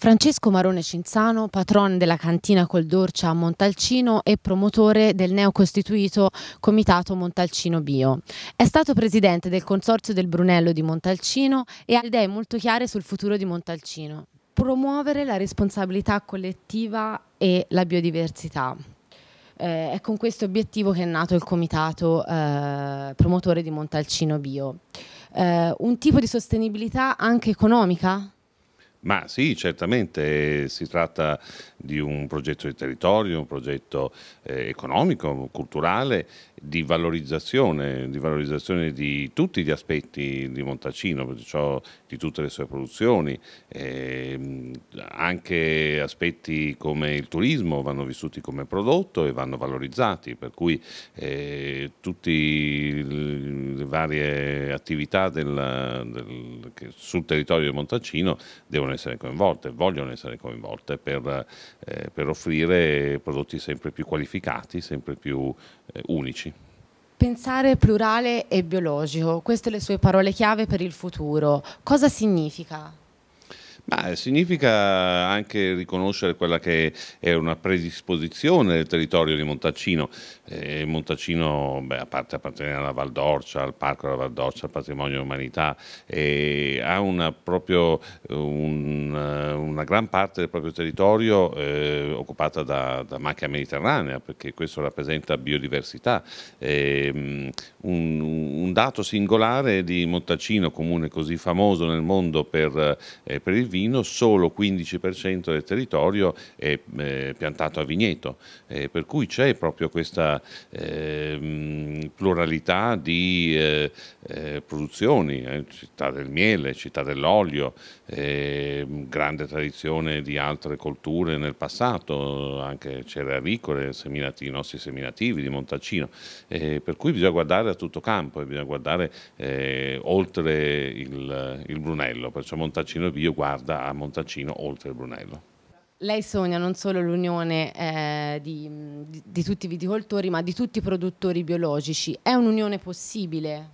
Francesco Marone Cinzano, patron della cantina Col Dolce a Montalcino e promotore del neocostituito Comitato Montalcino Bio. È stato presidente del Consorzio del Brunello di Montalcino e ha idee molto chiare sul futuro di Montalcino. Promuovere la responsabilità collettiva e la biodiversità. Eh, è con questo obiettivo che è nato il comitato eh, promotore di Montalcino Bio. Eh, un tipo di sostenibilità anche economica? Ma sì, certamente si tratta di un progetto di territorio, un progetto eh, economico, culturale, di valorizzazione, di valorizzazione, di tutti gli aspetti di Montacino, perciò di tutte le sue produzioni, eh, anche aspetti come il turismo vanno vissuti come prodotto e vanno valorizzati, per cui eh, tutte le varie attività del, del, sul territorio di Montacino devono devono essere coinvolte, vogliono essere coinvolte per, eh, per offrire prodotti sempre più qualificati, sempre più eh, unici. Pensare plurale e biologico, queste le sue parole chiave per il futuro. Cosa significa? Ma significa anche riconoscere quella che è una predisposizione del territorio di Montalcino. Eh, Montalcino, beh, a parte appartenere alla Val d'Orcia, al Parco della Val d'Orcia, al Patrimonio dell'Umanità, eh, ha una, proprio, un, una, gran parte del proprio territorio eh, occupata da, da, macchia mediterranea, perché questo rappresenta biodiversità, ehm, un, un un dato singolare di Montalcino, comune così famoso nel mondo per, eh, per il vino, solo 15% del territorio è eh, piantato a vigneto, eh, per cui c'è proprio questa ehm, pluralità di eh, eh, produzioni, eh, città del miele, città dell'olio, ehm, grande tradizione di altre colture nel passato, anche cerealicole, seminati, i nostri seminativi di Montalcino, per cui bisogna guardare a tutto campo bisogna bisogna guardare eh, oltre il, il Brunello, perciò Montalcino Pio guarda a Montalcino oltre il Brunello. Lei sogna non solo l'unione eh, di, di, di tutti i viticoltori, ma di tutti i produttori biologici. È un'unione possibile?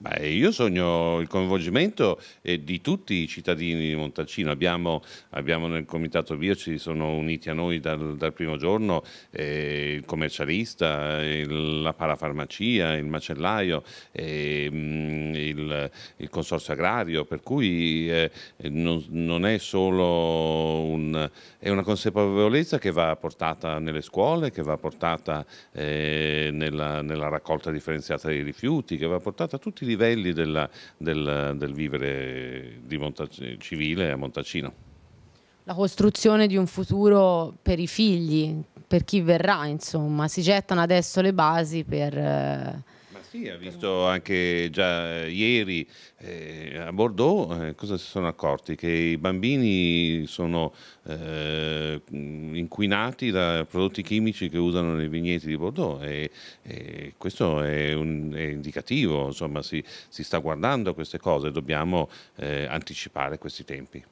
Beh, io sogno il coinvolgimento eh, di tutti i cittadini di Montalcino. Abbiamo, abbiamo nel comitato Bio, ci sono uniti a noi dal, dal primo giorno eh, il commercialista, il, la parafarmacia, il macellaio, eh, mm, il, il, consorzio agrario, per cui eh, non, non, è solo un, è una consapevolezza che va portata nelle scuole, che va portata eh, nella, nella raccolta differenziata dei rifiuti, che va portata a tutti i livelli della, del, del, vivere Monta, civile a Montacino. La costruzione di un futuro per i figli, per chi verrà, insomma, si gettano adesso le basi per... Eh sì, ha visto anche già eh, ieri eh, a Bordeaux, eh, cosa si sono accorti? Che i bambini sono eh, inquinati da prodotti chimici che usano nei vigneti di Bordeaux e, e questo è, un, è, indicativo, insomma si, si, sta guardando queste cose, dobbiamo eh, anticipare questi tempi.